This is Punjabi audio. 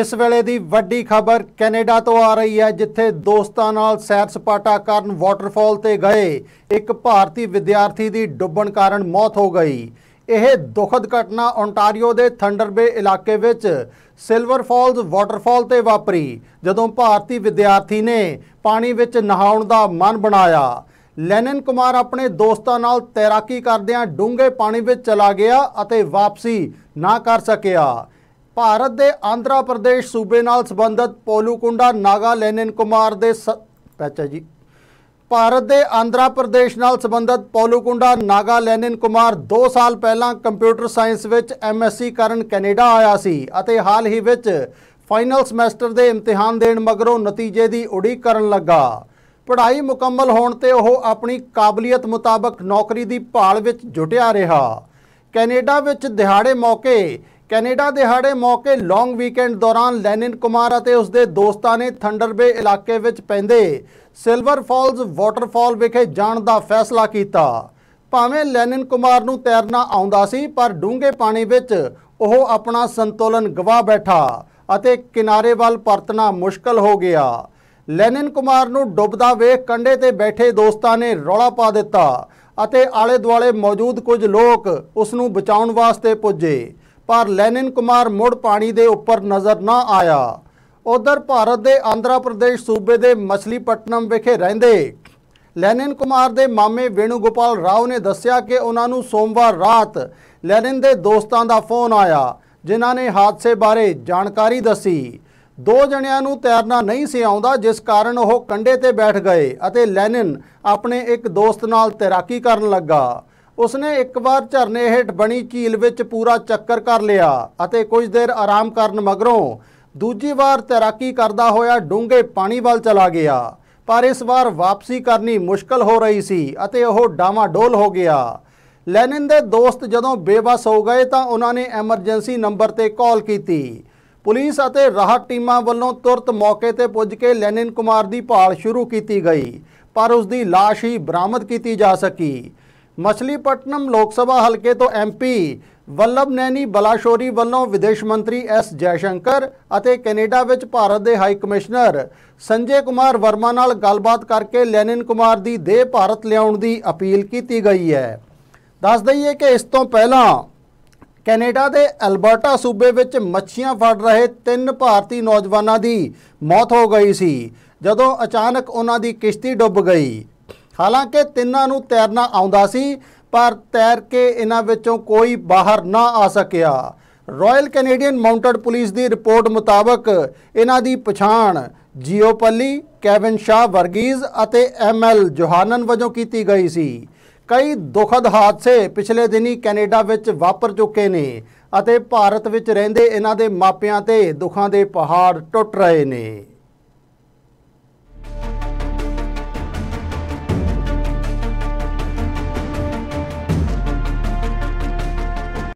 ਇਸ ਵੇਲੇ ਦੀ ਵੱਡੀ ਖਬਰ ਕੈਨੇਡਾ ਤੋਂ ਆ ਰਹੀ ਹੈ ਜਿੱਥੇ ਦੋਸਤਾਂ ਨਾਲ ਸੈਰ ਸਪਾਟਾ ਕਰਨ ਵਾਟਰਫਾਲ ਤੇ ਗਏ ਇੱਕ ਭਾਰਤੀ ਵਿਦਿਆਰਥੀ ਦੀ ਡੁੱਬਣ ਕਾਰਨ ਮੌਤ ਹੋ ਗਈ ਇਹ ਦੁਖਦ ਘਟਨਾ ਓਨਟਾਰੀਓ ਦੇ ਥੰਡਰਬੇ ਇਲਾਕੇ ਵਿੱਚ ਸਿਲਵਰ ਫਾਲਸ ਵਾਟਰਫਾਲ ਤੇ ਵਾਪਰੀ ਜਦੋਂ ਭਾਰਤੀ ਵਿਦਿਆਰਥੀ ਨੇ ਪਾਣੀ ਵਿੱਚ ਨਹਾਉਣ ਦਾ ਮਨ ਬਣਾਇਆ ਲੈਨਨ ਕੁਮਾਰ ਆਪਣੇ ਦੋਸਤਾਂ ਨਾਲ ਤੈਰਾਕੀ ਕਰਦਿਆਂ ਡੂੰਘੇ ਪਾਣੀ ਵਿੱਚ ਚਲਾ ਗਿਆ ਅਤੇ ਵਾਪਸੀ ਨਾ ਕਰ ਸਕਿਆ ਭਾਰਤ ਦੇ ਆਂਧਰਾ ਪ੍ਰਦੇਸ਼ ਸੂਬੇ ਨਾਲ ਸੰਬੰਧਤ ਪੋਲੂਕੁੰਡਾ ਨਾਗਾ ਲੈਨਨ ਕੁਮਾਰ ਦੇ ਪੈਚਾ ਜੀ ਭਾਰਤ ਦੇ ਆਂਧਰਾ ਪ੍ਰਦੇਸ਼ ਨਾਲ ਸੰਬੰਧਤ ਪੋਲੂਕੁੰਡਾ ਨਾਗਾ ਲੈਨਨ ਕੁਮਾਰ 2 ਸਾਲ ਪਹਿਲਾਂ ਕੰਪਿਊਟਰ ਸਾਇੰਸ ਵਿੱਚ ਐਮਐਸਸੀ ਕਰਨ ਕੈਨੇਡਾ ਆਇਆ ਸੀ ਅਤੇ ਹਾਲ ਹੀ ਵਿੱਚ ਫਾਈਨਲ ਸਮੈਸਟਰ ਦੇ ਇਮਤਿਹਾਨ ਦੇਣ ਮਗਰੋਂ ਨਤੀਜੇ ਦੀ ਉਡੀਕ ਕਰਨ ਲੱਗਾ ਪੜ੍ਹਾਈ ਮੁਕੰਮਲ ਹੋਣ ਤੇ ਉਹ ਆਪਣੀ ਕਾਬਲੀਅਤ ਮੁਤਾਬਕ ਨੌਕਰੀ ਦੀ ਭਾਲ ਵਿੱਚ ਜੁਟਿਆ ਰਿਹਾ ਕੈਨੇਡਾ ਵਿੱਚ ਦਿਹਾੜੇ ਮੌਕੇ ਕੈਨੇਡਾ ਦਿਹਾੜੇ ਮੌਕੇ ਲੌਂਗ ਵੀਕਐਂਡ ਦੌਰਾਨ ਲੈਨਿਨ ਕੁਮਾਰ ਅਤੇ ਉਸਦੇ ਦੋਸਤਾਂ ਨੇ ਥੰਡਰਬੇ ਇਲਾਕੇ ਵਿੱਚ ਪੈਂਦੇ ਸਿਲਵਰ ਫਾਲਸ ਵਾਟਰਫਾਲ ਵਿਖੇ ਜਾਣ ਦਾ ਫੈਸਲਾ ਕੀਤਾ ਭਾਵੇਂ ਲੈਨਿਨ ਕੁਮਾਰ ਨੂੰ ਤੈਰਨਾ ਆਉਂਦਾ ਸੀ ਪਰ ਡੂੰਘੇ ਪਾਣੀ ਵਿੱਚ ਉਹ ਆਪਣਾ ਸੰਤੁਲਨ ਗਵਾ ਬੈਠਾ ਅਤੇ ਕਿਨਾਰੇ ਵੱਲ ਪਰਤਣਾ ਮੁਸ਼ਕਲ ਹੋ ਗਿਆ ਲੈਨਿਨ ਕੁਮਾਰ ਨੂੰ ਡੁੱਬਦਾ ਵੇਖ ਕੰਡੇ ਤੇ ਬੈਠੇ ਦੋਸਤਾਂ ਨੇ ਰੌਲਾ ਪਾ ਦਿੱਤਾ ਅਤੇ ਆਲੇ ਦੁਆਲੇ ਮੌਜੂਦ ਕੁਝ ਲੋਕ ਉਸ ਨੂੰ ਬਚਾਉਣ ਵਾਸਤੇ ਪੁੱਜੇ ਪਰ ਲੈਨਨ ਕੁਮਾਰ ਮੁੜ ਪਾਣੀ ਦੇ ਉੱਪਰ ਨਜ਼ਰ ਨਾ ਆਇਆ ਉਧਰ ਭਾਰਤ ਦੇ ਆਂਧਰਾ ਪ੍ਰਦੇਸ਼ ਸੂਬੇ ਦੇ ਮਛਲੀਪਟਨਮ ਵਿਖੇ ਰਹਿੰਦੇ ਲੈਨਨ ਕੁਮਾਰ ਦੇ ਮਾਮੇ ਵੇਣੂ ਗੋਪਾਲ ਰਾਓ ਨੇ ਦੱਸਿਆ ਕਿ ਉਹਨਾਂ ਨੂੰ ਸੋਮਵਾਰ ਰਾਤ ਲੈਨਨ ਦੇ ਦੋਸਤਾਂ ਦਾ ਫੋਨ ਆਇਆ ਜਿਨ੍ਹਾਂ ਨੇ ਹਾਦਸੇ ਬਾਰੇ ਜਾਣਕਾਰੀ ਦੱਸੀ ਦੋ ਜਣਿਆਂ ਨੂੰ ਤੈਰਨਾ ਨਹੀਂ ਸੀ ਆਉਂਦਾ ਜਿਸ ਕਾਰਨ ਉਹ ਕੰਡੇ ਤੇ ਬੈਠ ਗਏ ਅਤੇ ਲੈਨਨ ਆਪਣੇ ਇੱਕ ਦੋਸਤ ਨਾਲ ਤੈਰਾਕੀ ਕਰਨ ਲੱਗਾ ਉਸਨੇ ਇੱਕ ਵਾਰ ਝਰਨੇ ਹੇਠ ਬਣੀ ਝੀਲ ਵਿੱਚ ਪੂਰਾ ਚੱਕਰ ਕਰ ਲਿਆ ਅਤੇ ਕੁਝ ਦੇਰ ਆਰਾਮ ਕਰਨ ਮਗਰੋਂ ਦੂਜੀ ਵਾਰ ਤੈਰਾਕੀ ਕਰਦਾ ਹੋਇਆ ਡੂੰਘੇ ਪਾਣੀ ਵੱਲ ਚਲਾ ਗਿਆ ਪਰ ਇਸ ਵਾਰ ਵਾਪਸੀ ਕਰਨੀ ਮੁਸ਼ਕਲ ਹੋ ਰਹੀ ਸੀ ਅਤੇ ਉਹ ਡੋਲ ਹੋ ਗਿਆ ਲੈਨਨ ਦੇ ਦੋਸਤ ਜਦੋਂ ਬੇਵਸ ਹੋ ਗਏ ਤਾਂ ਉਹਨਾਂ ਨੇ ਐਮਰਜੈਂਸੀ ਨੰਬਰ ਤੇ ਕਾਲ ਕੀਤੀ ਪੁਲਿਸ ਅਤੇ ਰਾਹਤ ਟੀਮਾਂ ਵੱਲੋਂ ਤੁਰਤ ਮੌਕੇ ਤੇ ਪੁੱਜ ਕੇ ਲੈਨਨ ਕੁਮਾਰ ਦੀ ਭਾਲ ਸ਼ੁਰੂ ਕੀਤੀ ਗਈ ਪਰ ਉਸ ਦੀ ਲਾਸ਼ ਹੀ ਬਰਾਮਦ ਕੀਤੀ ਜਾ ਸਕੀ ਮਛਲੀਪਟਨਮ ਲੋਕ ਸਭਾ ਹਲਕੇ ਤੋਂ ਐਮਪੀ ਵੱਲਭ ਨੈਣੀ ਬਲਾਸ਼ੋਰੀ ਵੱਲੋਂ ਵਿਦੇਸ਼ ਮੰਤਰੀ ਐਸ ਜੈਸ਼ੰਕਰ ਅਤੇ ਕੈਨੇਡਾ ਵਿੱਚ ਭਾਰਤ ਦੇ ਹਾਈ ਕਮਿਸ਼ਨਰ ਸੰਜੇ ਕੁਮਾਰ ਵਰਮਾ ਨਾਲ ਗੱਲਬਾਤ ਕਰਕੇ ਲੈਨਿਨ ਕੁਮਾਰ ਦੀ ਦੇਹ ਭਾਰਤ ਲਿਆਉਣ ਦੀ ਅਪੀਲ ਕੀਤੀ ਗਈ ਹੈ ਦੱਸ ਦਈਏ ਕਿ ਇਸ ਤੋਂ ਪਹਿਲਾਂ ਕੈਨੇਡਾ ਦੇ ਅਲਬਰਟਾ ਸੂਬੇ ਵਿੱਚ ਮੱਛੀਆਂ ਫੜ ਰਹੇ ਤਿੰਨ ਭਾਰਤੀ ਨੌਜਵਾਨਾਂ ਦੀ ਮੌਤ ਹੋ ਗਈ ਸੀ ਜਦੋਂ ਅਚਾਨਕ ਉਹਨਾਂ ਦੀ ਕਿਸ਼ਤੀ ਡੁੱਬ ਗਈ ਹਾਲਾਂਕਿ ਤਿੰਨਾਂ ਨੂੰ ਤੈਰਨਾ ਆਉਂਦਾ ਸੀ ਪਰ ਤੈਰ ਕੇ ਇਹਨਾਂ ਵਿੱਚੋਂ ਕੋਈ ਬਾਹਰ ਨਾ ਆ ਸਕਿਆ ਰਾਇਲ ਕੈਨੇਡੀਅਨ ਮਾਊਂਟਡ ਪੁਲਿਸ ਦੀ ਰਿਪੋਰਟ ਮੁਤਾਬਕ ਇਹਨਾਂ ਦੀ ਪਛਾਣ ਜੀਓਪੱਲੀ ਕੈਵਨ ਸ਼ਾਹ ਵਰਗੀਜ਼ ਅਤੇ ਐਮਐਲ ਜੋਹਾਨਨ ਵਜੋਂ ਕੀਤੀ ਗਈ ਸੀ ਕਈ ਦੁਖਦ ਹਾਦਸੇ ਪਿਛਲੇ ਦਿਨੀ ਕੈਨੇਡਾ ਵਿੱਚ ਵਾਪਰ ਚੁੱਕੇ ਨੇ ਅਤੇ ਭਾਰਤ ਵਿੱਚ ਰਹਿੰਦੇ ਇਹਨਾਂ ਦੇ ਮਾਪਿਆਂ ਤੇ ਦੁੱਖਾਂ ਦੇ ਪਹਾੜ ਟੁੱਟ ਰਹੇ ਨੇ